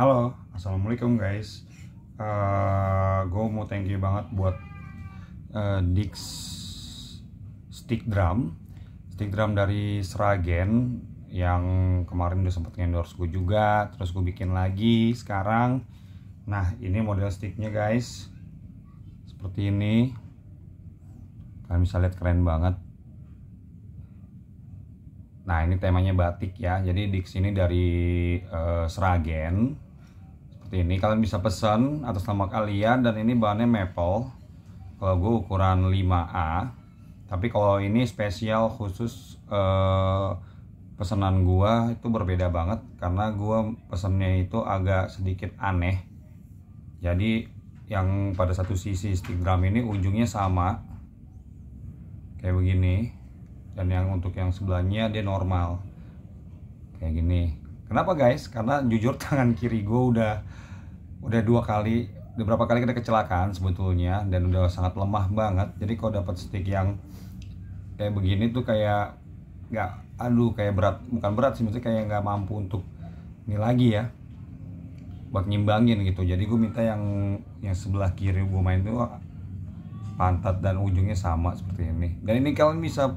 Halo, assalamualaikum guys. Uh, eh, gue mau thank you banget buat uh, Dix Stick Drum, stick drum dari sragen yang kemarin udah sempet endorse gue juga, terus gue bikin lagi sekarang. Nah, ini model sticknya guys, seperti ini. Kalian bisa lihat keren banget. Nah, ini temanya batik ya. Jadi Dix ini dari uh, eh, Seragen seperti ini kalian bisa pesan atas nama kalian dan ini bahannya maple kalau gue ukuran 5A tapi kalau ini spesial khusus eh, pesanan gua itu berbeda banget karena gua pesannya itu agak sedikit aneh jadi yang pada satu sisi stick drum ini ujungnya sama kayak begini dan yang untuk yang sebelahnya dia normal kayak gini Kenapa guys? Karena jujur tangan kiri gue udah udah dua kali, beberapa kali kita kecelakaan sebetulnya dan udah sangat lemah banget. Jadi kalau dapat stick yang kayak begini tuh kayak nggak, aduh kayak berat, bukan berat sih, maksudnya kayak nggak mampu untuk ini lagi ya buat nyimbangin gitu jadi gue minta yang yang sebelah kiri gue main tuh pantat dan ujungnya sama seperti ini dan ini kalian bisa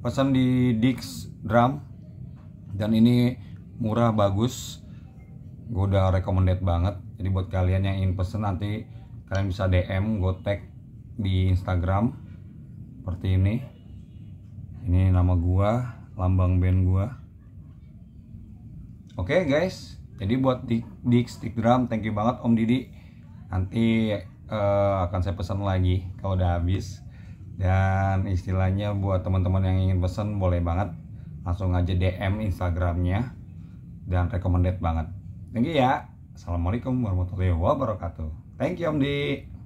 pesan di Dix Drum dan ini murah bagus gue udah recommended banget jadi buat kalian yang ingin pesen nanti kalian bisa DM gue tag di Instagram seperti ini ini nama gua lambang band gua oke okay, guys jadi buat di, di Instagram thank you banget Om Didi nanti uh, akan saya pesan lagi kalau udah habis dan istilahnya buat teman-teman yang ingin pesan boleh banget langsung aja DM Instagramnya dan recommended banget. Thank you ya. Assalamualaikum warahmatullahi wabarakatuh. Thank you Om Di.